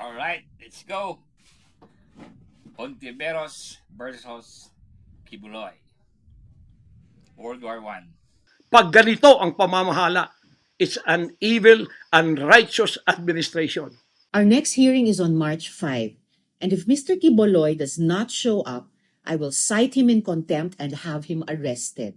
All right, let's go. Pontiveros versus Kibuloy. World War I. Pag ganito ang pamamahala, it's an evil, unrighteous administration. Our next hearing is on March 5. And if Mr. Kiboloy does not show up, I will cite him in contempt and have him arrested.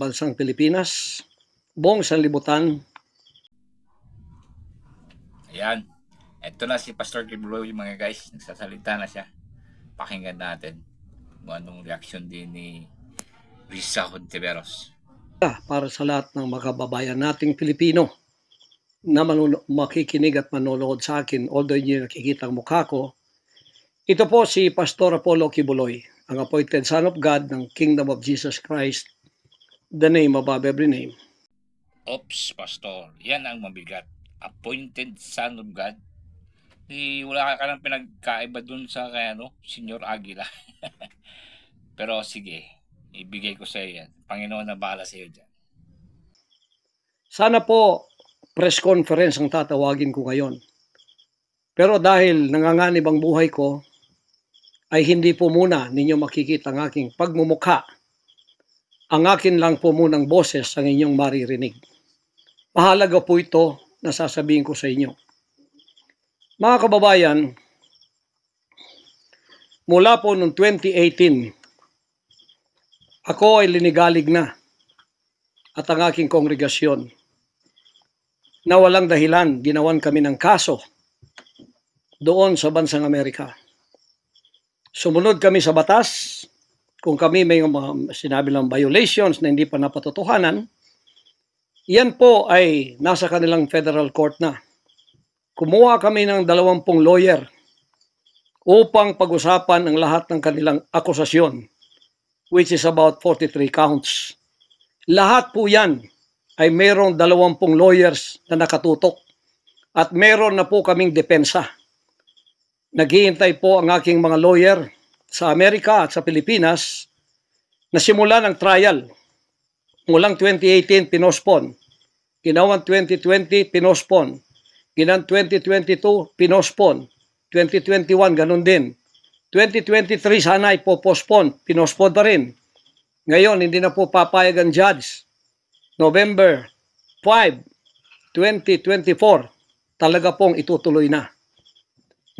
bansang Pilipinas, buong sanlibutan. Ayan. eto na si Pastor Kim Roy, mga guys. Nagsasalita na siya. Pakinggan natin kung anong reaksyon din ni Risa Hontiveros. Ah, para sa lahat ng makababayan nating Pilipino na manun- makikinig at manonood sa akin, although hindi nakikita ang mukha ko, ito po si Pastor Apollo Kibuloy, ang appointed Son of God ng Kingdom of Jesus Christ the name above every name. Oops, Pastor, yan ang mabigat. Appointed Son of God. Di, eh, wala ka lang pinagkaiba dun sa kaya, no? Senyor Aguila. Pero sige, ibigay ko sa iyo yan. Panginoon na bahala sa iyo dyan. Sana po press conference ang tatawagin ko ngayon. Pero dahil nanganganib ang buhay ko, ay hindi po muna ninyo makikita ang aking pagmumukha ang akin lang po munang boses ang inyong maririnig. Mahalaga po ito na sasabihin ko sa inyo. Mga kababayan, mula po noong 2018, ako ay linigalig na at ang aking kongregasyon na walang dahilan ginawan kami ng kaso doon sa bansang Amerika. Sumunod kami sa batas kung kami may mga sinabi lang violations na hindi pa napatotohanan, yan po ay nasa kanilang federal court na. Kumuha kami ng 20 lawyer upang pag-usapan ang lahat ng kanilang akusasyon, which is about 43 counts. Lahat po yan ay mayroong 20 lawyers na nakatutok at mayroon na po kaming depensa. Naghihintay po ang aking mga lawyer sa Amerika at sa Pilipinas, nasimula ng trial. Mulang 2018, pinospon. Ginawan 2020, pinospon. Ginan 2022, pinospon. 2021, ganun din. 2023 sana ipopospon, pinospon pa rin. Ngayon, hindi na po papayag ang judge. November 5, 2024, talaga pong itutuloy na.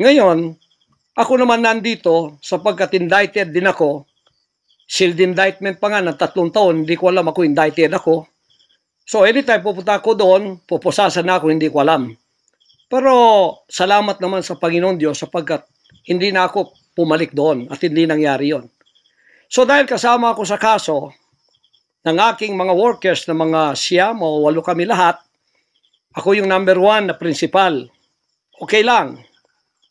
Ngayon, ako naman nandito sapagkat indicted din ako. Shield indictment pa nga ng tatlong taon, hindi ko alam ako indicted ako. So anytime pupunta ako doon, pupusasan ako, hindi ko alam. Pero salamat naman sa Panginoon Diyos sapagkat hindi na ako pumalik doon at hindi nangyari yon. So dahil kasama ako sa kaso ng aking mga workers na mga siyam o walo kami lahat, ako yung number one na principal. Okay lang,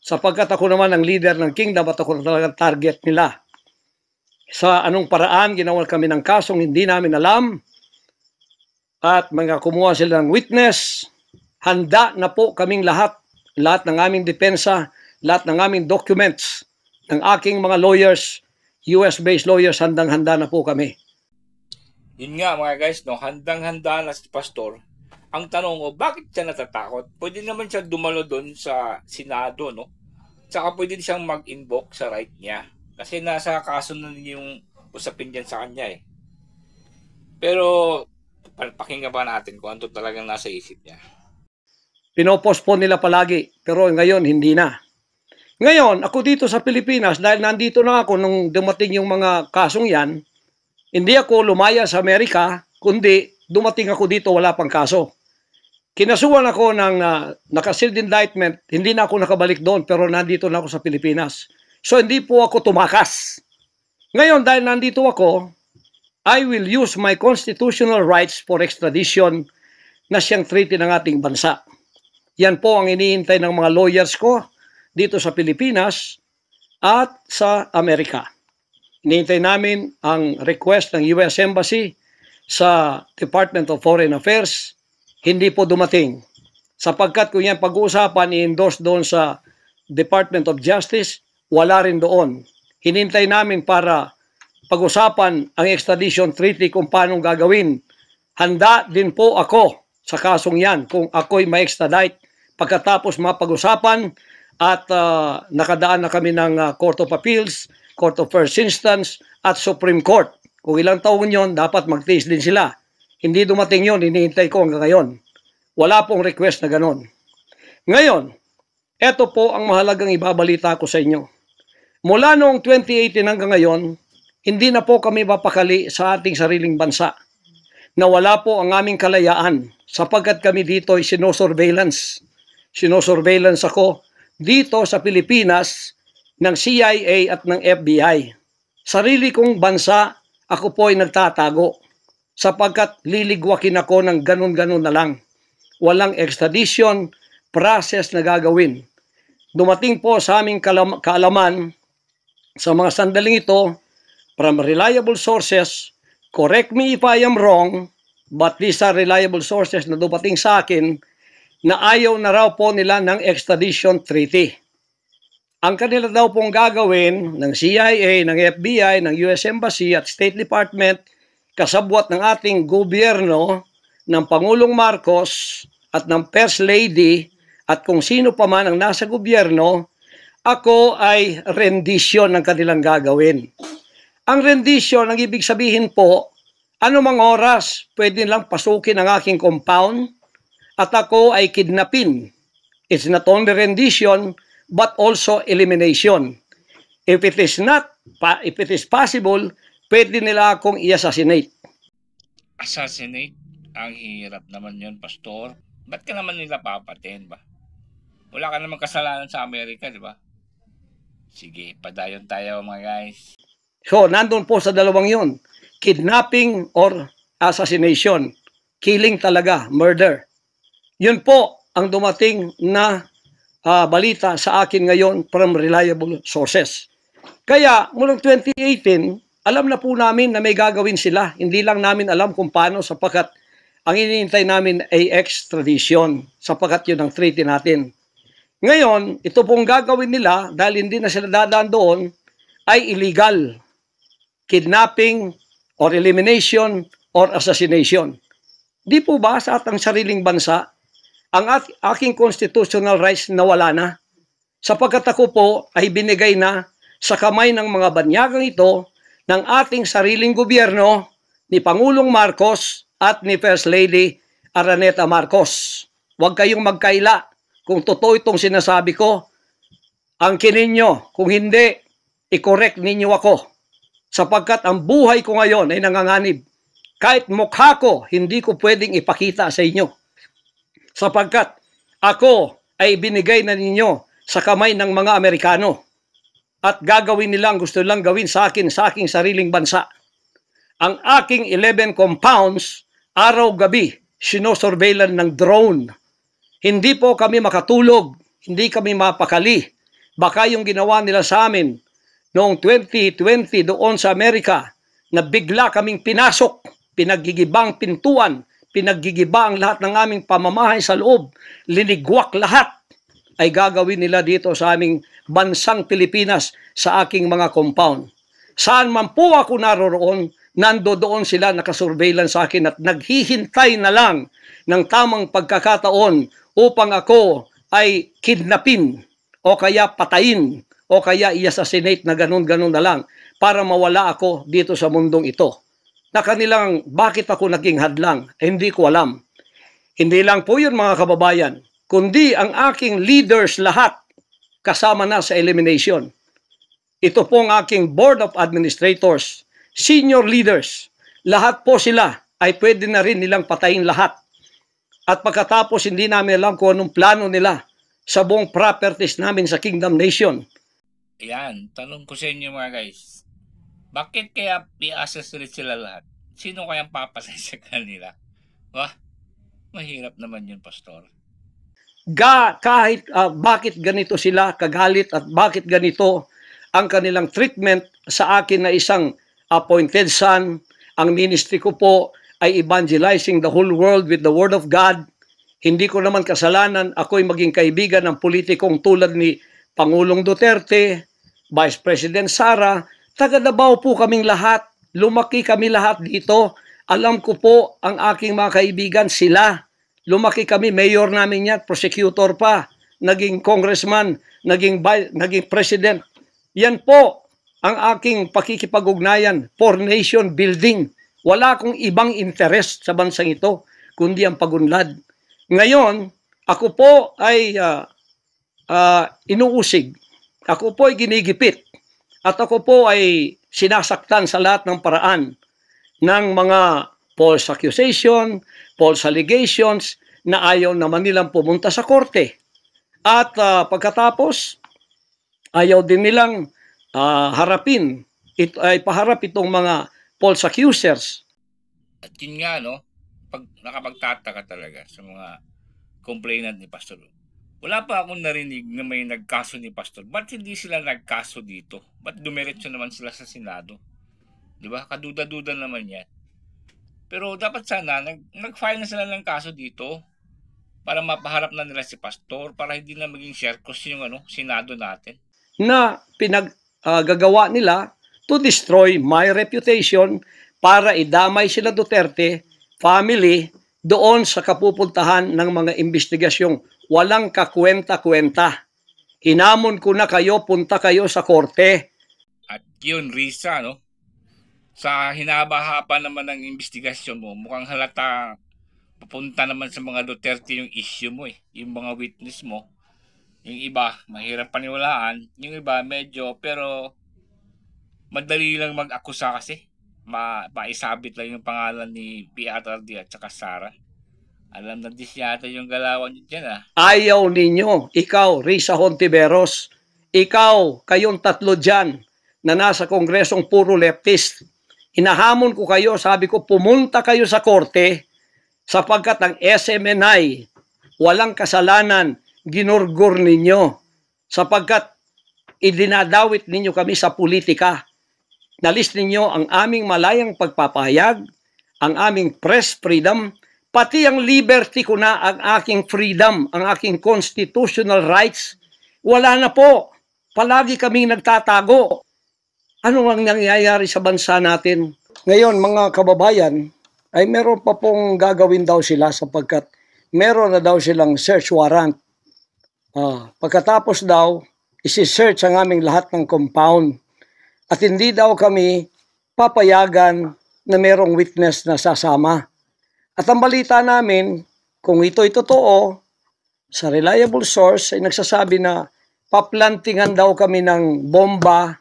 Sapagkat ako naman ang leader ng kingdom at ako talaga target nila. Sa anong paraan ginawa kami ng kasong hindi namin alam at mga kumuha sila ng witness. Handa na po kaming lahat, lahat ng aming depensa, lahat ng aming documents ng aking mga lawyers, US-based lawyers, handang-handa na po kami. Yun nga mga guys, no, handang-handa na si Pastor ang tanong oh, bakit siya natatakot? Pwede naman siya dumalo doon sa Senado, no? Tsaka pwede siyang mag-invoke sa right niya. Kasi nasa kaso na yung usapin dyan sa kanya eh. Pero pakinggan pa natin kung ano talagang nasa isip niya. Pinopostpone nila palagi, pero ngayon hindi na. Ngayon, ako dito sa Pilipinas, dahil nandito na ako nung dumating yung mga kasong yan, hindi ako lumaya sa Amerika, kundi dumating ako dito wala pang kaso. Kinasuhan ako ng uh, naka-sealed indictment. Hindi na ako nakabalik doon pero nandito na ako sa Pilipinas. So hindi po ako tumakas. Ngayon dahil nandito ako, I will use my constitutional rights for extradition na siyang treaty ng ating bansa. Yan po ang iniintay ng mga lawyers ko dito sa Pilipinas at sa Amerika. Iniintay namin ang request ng US Embassy sa Department of Foreign Affairs hindi po dumating. Sapagkat kung yan pag-uusapan, i-endorse doon sa Department of Justice, wala rin doon. Hinintay namin para pag-usapan ang extradition treaty kung paano gagawin. Handa din po ako sa kasong yan kung ako'y ma-extradite pagkatapos mapag-usapan at uh, nakadaan na kami ng uh, Court of Appeals, Court of First Instance at Supreme Court. Kung ilang taon yon dapat mag-taste din sila. Hindi dumating yon, hinihintay ko hanggang ngayon. Wala pong request na ganon. Ngayon, ito po ang mahalagang ibabalita ko sa inyo. Mula noong 2018 hanggang ngayon, hindi na po kami mapakali sa ating sariling bansa na wala po ang aming kalayaan sapagkat kami dito ay sinosurveillance. Sinosurveillance ako dito sa Pilipinas ng CIA at ng FBI. Sarili kong bansa, ako po ay nagtatago sapagkat liligwakin ako ng ganun-ganun na lang. Walang extradition process na gagawin. Dumating po sa aming kaalaman sa mga sandaling ito from reliable sources, correct me if I am wrong, but these are reliable sources na dumating sa akin na ayaw na raw po nila ng extradition treaty. Ang kanila daw pong gagawin ng CIA, ng FBI, ng US Embassy at State Department – kasabwat ng ating gobyerno ng Pangulong Marcos at ng First Lady at kung sino pa man ang nasa gobyerno, ako ay rendisyon ng kanilang gagawin. Ang rendisyon, ang ibig sabihin po, anumang oras pwede lang pasukin ang aking compound at ako ay kidnapin. It's not only rendition but also elimination. If it is not, if it is possible, pwede nila akong i-assassinate. Assassinate? Ang hirap naman yun, Pastor. Ba't ka naman nila papatayin ba? Wala ka naman kasalanan sa Amerika, di ba? Sige, padayon tayo mga guys. So, nandun po sa dalawang yun. Kidnapping or assassination. Killing talaga, murder. Yun po ang dumating na uh, balita sa akin ngayon from reliable sources. Kaya, mula 2018, alam na po namin na may gagawin sila. Hindi lang namin alam kung paano sapagkat ang iniintay namin ay extradition sapagkat yun ang treaty natin. Ngayon, ito pong gagawin nila dahil hindi na sila dadaan doon ay illegal. Kidnapping or elimination or assassination. Di po ba sa atang sariling bansa, ang aking constitutional rights nawala na? Sapagkat ako po ay binigay na sa kamay ng mga banyagang ito ng ating sariling gobyerno ni Pangulong Marcos at ni First Lady Araneta Marcos. Huwag kayong magkaila kung totoo itong sinasabi ko. Ang kininyo, kung hindi, i-correct ninyo ako. Sapagkat ang buhay ko ngayon ay nanganganib. Kahit mukha ko, hindi ko pwedeng ipakita sa inyo. Sapagkat ako ay binigay na ninyo sa kamay ng mga Amerikano at gagawin nilang gusto lang gawin sa akin, sa aking sariling bansa. Ang aking 11 compounds, araw-gabi, sinosurveillan ng drone. Hindi po kami makatulog, hindi kami mapakali. Baka yung ginawa nila sa amin noong 2020 doon sa Amerika, na bigla kaming pinasok, pinaggigibang pintuan, pinaggigibang lahat ng aming pamamahay sa loob, liniguak lahat, ay gagawin nila dito sa aming bansang Pilipinas sa aking mga compound. Saan man po ako naroroon, nando doon sila nakasurveillance sa akin at naghihintay na lang ng tamang pagkakataon upang ako ay kidnapin o kaya patayin o kaya i-assassinate na ganun-ganun na lang para mawala ako dito sa mundong ito. Na kanilang bakit ako naging hadlang, hindi ko alam. Hindi lang po yun mga kababayan kundi ang aking leaders lahat kasama na sa elimination. Ito po ang aking board of administrators, senior leaders. Lahat po sila ay pwede na rin nilang patayin lahat. At pagkatapos hindi namin alam kung anong plano nila sa buong properties namin sa Kingdom Nation. Ayan, tanong ko sa inyo mga guys. Bakit kaya i-assassinate sila lahat? Sino kayang papasay sa kanila? Wah, mahirap naman yun, Pastor ga, kahit uh, bakit ganito sila kagalit at bakit ganito ang kanilang treatment sa akin na isang appointed son. Ang ministry ko po ay evangelizing the whole world with the Word of God. Hindi ko naman kasalanan, ako'y maging kaibigan ng politikong tulad ni Pangulong Duterte, Vice President Sara, taga Davao po kaming lahat. Lumaki kami lahat dito. Alam ko po ang aking mga kaibigan, sila Lumaki kami, mayor namin yan, prosecutor pa, naging congressman, naging, naging president. Yan po ang aking pakikipag-ugnayan for nation building. Wala akong ibang interest sa bansang ito, kundi ang pagunlad. Ngayon, ako po ay uh, uh, inuusig. Ako po ay ginigipit. At ako po ay sinasaktan sa lahat ng paraan ng mga false accusation, false allegations na ayaw naman nilang pumunta sa korte. At uh, pagkatapos, ayaw din nilang uh, harapin, it, ay paharap itong mga false accusers. At yun nga, no? Pag, nakapagtataka talaga sa mga complainant ni Pastor. Wala pa akong narinig na may nagkaso ni Pastor. Ba't hindi sila nagkaso dito? Ba't dumiretso naman sila sa Senado? Di ba? Kaduda-duda naman yan. Pero dapat sana nag, nag-file na sila ng kaso dito para mapaharap na nila si pastor para hindi na maging circus yung ano, sinado natin. Na pinaggagawa ah, uh, nila to destroy my reputation para idamay sila Duterte family doon sa kapupuntahan ng mga investigasyong walang kakwenta-kwenta. Hinamon ko na kayo, punta kayo sa korte. At yun, Risa, no? sa hinaba-haba naman ng investigasyon mo, mukhang halata papunta naman sa mga Duterte yung issue mo eh. Yung mga witness mo. Yung iba, mahirap paniwalaan. Yung iba, medyo, pero madali lang mag-akusa kasi. Ma maisabit lang yung pangalan ni PRRD at saka Sara. Alam na dis yata yung galawan niyo dyan ah. Ayaw ninyo, ikaw, Risa Hontiveros, ikaw, kayong tatlo dyan na nasa kongresong puro leftist, hinahamon ko kayo, sabi ko, pumunta kayo sa korte sapagkat ang SMNI, walang kasalanan, ginurgur ninyo sapagkat idinadawit ninyo kami sa politika. Nalis ninyo ang aming malayang pagpapahayag, ang aming press freedom, pati ang liberty ko na ang aking freedom, ang aking constitutional rights. Wala na po. Palagi kaming nagtatago ano ang nangyayari sa bansa natin. Ngayon, mga kababayan, ay meron pa pong gagawin daw sila sapagkat meron na daw silang search warrant. Uh, pagkatapos daw, isi-search ang aming lahat ng compound. At hindi daw kami papayagan na merong witness na sasama. At ang balita namin, kung ito'y totoo, sa reliable source ay nagsasabi na paplantingan daw kami ng bomba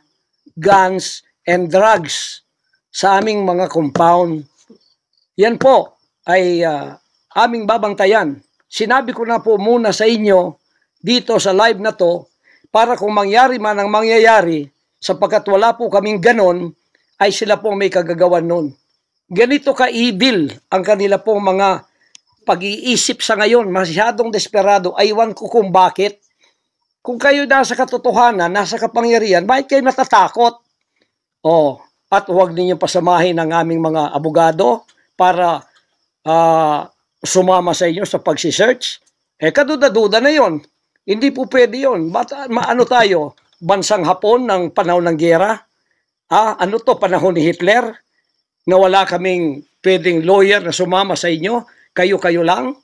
guns, and drugs sa aming mga compound. Yan po ay uh, aming babantayan. Sinabi ko na po muna sa inyo dito sa live na to para kung mangyari man ang mangyayari sapagkat wala po kaming ganon ay sila po may kagagawan nun. Ganito ka-evil ang kanila pong mga pag-iisip sa ngayon, masyadong desperado. Aywan ko kung bakit kung kayo nasa katotohanan, nasa kapangyarihan, bakit kayo natatakot? Oh, at huwag ninyong pasamahin ang aming mga abogado para uh, sumama sa inyo sa pagsisearch. Eh, kaduda-duda na yon. Hindi po pwede yon. Bata, maano tayo? Bansang Hapon ng panahon ng gera? Ah, ano to, panahon ni Hitler? Na wala kaming pwedeng lawyer na sumama sa inyo? Kayo-kayo lang?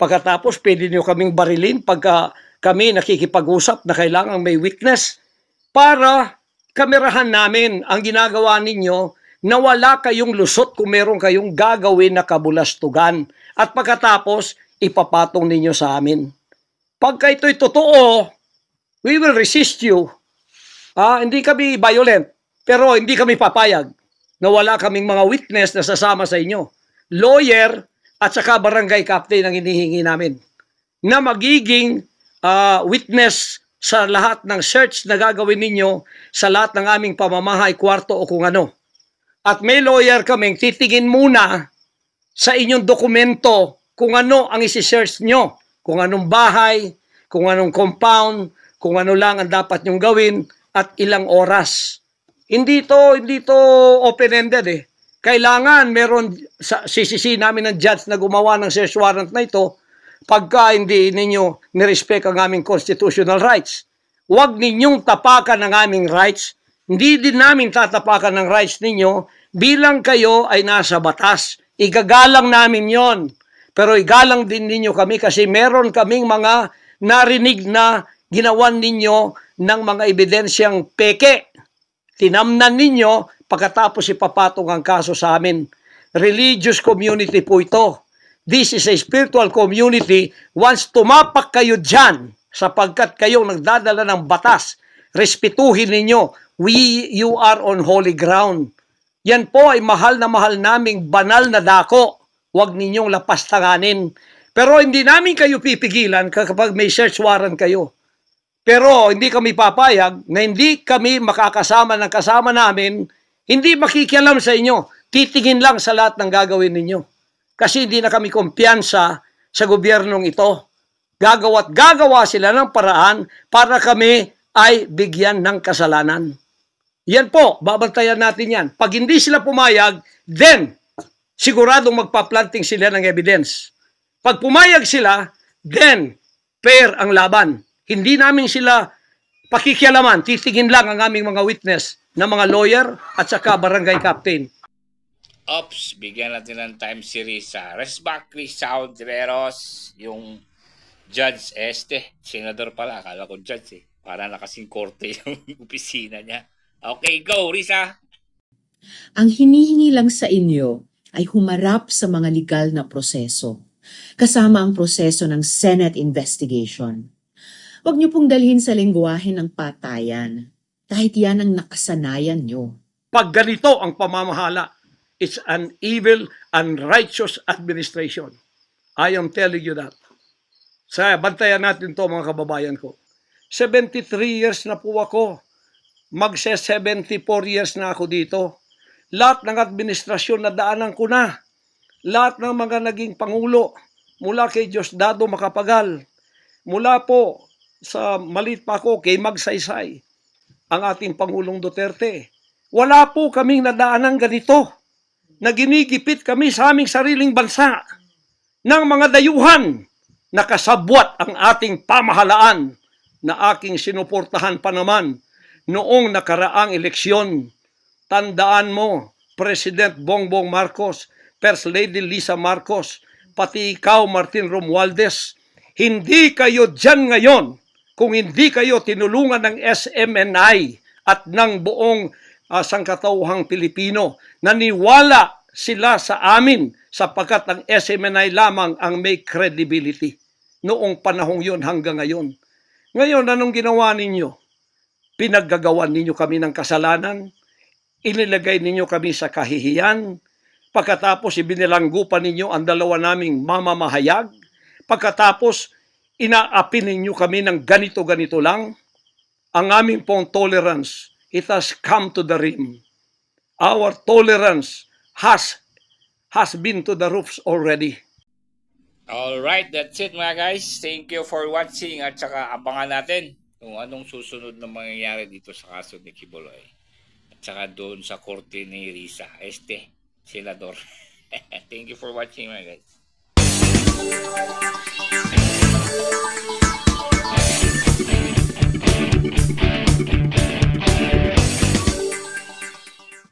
Pagkatapos, pwede niyo kaming barilin pagka kami nakikipag-usap na kailangan may witness para kamerahan namin ang ginagawa ninyo na wala kayong lusot kung meron kayong gagawin na kabulastugan at pagkatapos ipapatong ninyo sa amin. Pagka ito'y totoo, we will resist you. Ah, hindi kami violent, pero hindi kami papayag na wala kaming mga witness na sasama sa inyo. Lawyer at saka barangay captain ang hinihingi namin na magiging uh, witness sa lahat ng search na gagawin ninyo sa lahat ng aming pamamahay, kwarto o kung ano. At may lawyer kaming titigin muna sa inyong dokumento kung ano ang isi-search nyo. Kung anong bahay, kung anong compound, kung ano lang ang dapat nyong gawin at ilang oras. Hindi to, hindi to open-ended eh. Kailangan meron sa CCC namin ng judge na gumawa ng search warrant na ito pagka hindi ninyo nirespect ang aming constitutional rights. Huwag ninyong tapakan ang aming rights. Hindi din namin tatapakan ang rights ninyo bilang kayo ay nasa batas. Igagalang namin yon. Pero igalang din ninyo kami kasi meron kaming mga narinig na ginawan ninyo ng mga ebidensyang peke. Tinamnan ninyo pagkatapos ipapatong ang kaso sa amin. Religious community po ito. This is a spiritual community. Once tumapak kayo dyan, sapagkat kayong nagdadala ng batas, respetuhin ninyo. We, you are on holy ground. Yan po ay mahal na mahal naming banal na dako. Huwag ninyong lapastanganin. Pero hindi namin kayo pipigilan kapag may search warrant kayo. Pero hindi kami papayag na hindi kami makakasama ng kasama namin, hindi makikialam sa inyo. Titingin lang sa lahat ng gagawin ninyo kasi hindi na kami kumpiyansa sa gobyernong ito. Gagawa't gagawa sila ng paraan para kami ay bigyan ng kasalanan. Yan po, babantayan natin yan. Pag hindi sila pumayag, then siguradong magpa-planting sila ng evidence. Pag pumayag sila, then fair ang laban. Hindi namin sila pakikialaman, titigin lang ang aming mga witness na mga lawyer at saka barangay captain ups, bigyan natin ng time series sa Resback Chris Saudreros, yung Judge Este, senador pala, akala ko judge eh. Para nakasing korte yung opisina niya. Okay, go, Risa! Ang hinihingi lang sa inyo ay humarap sa mga legal na proseso, kasama ang proseso ng Senate investigation. Huwag niyo pong dalhin sa lingwahe ng patayan, kahit yan ang nakasanayan niyo. Pag ganito ang pamamahala, It's an evil, and unrighteous administration. I am telling you that. Sa bantayan natin to mga kababayan ko. 73 years na po ako. Magse 74 years na ako dito. Lahat ng administrasyon na daanan ko na. Lahat ng mga naging pangulo mula kay Diosdado Makapagal. Mula po sa malit pa ako kay Magsaysay ang ating Pangulong Duterte. Wala po kaming nadaanan ganito na ginigipit kami sa aming sariling bansa ng mga dayuhan na kasabwat ang ating pamahalaan na aking sinuportahan pa naman noong nakaraang eleksyon. Tandaan mo, President Bongbong Marcos, First Lady Lisa Marcos, pati ikaw Martin Romualdez, hindi kayo dyan ngayon kung hindi kayo tinulungan ng SMNI at ng buong uh, sangkatauhang Pilipino. Naniwala sila sa amin sapagkat ang SMNI lamang ang may credibility noong panahong yon hanggang ngayon. Ngayon, anong ginawa ninyo? Pinaggagawan ninyo kami ng kasalanan, inilagay ninyo kami sa kahihiyan, pagkatapos ibinilanggo pa ninyo ang dalawa naming mamamahayag, pagkatapos inaapin ninyo kami ng ganito-ganito lang, ang aming pong tolerance it has come to the rim. Our tolerance has has been to the roofs already. All right, that's it mga guys. Thank you for watching at saka abangan natin kung anong susunod na mangyayari dito sa kaso ni Kiboloy. At saka doon sa korte ni Risa Este, Senador. Thank you for watching mga guys.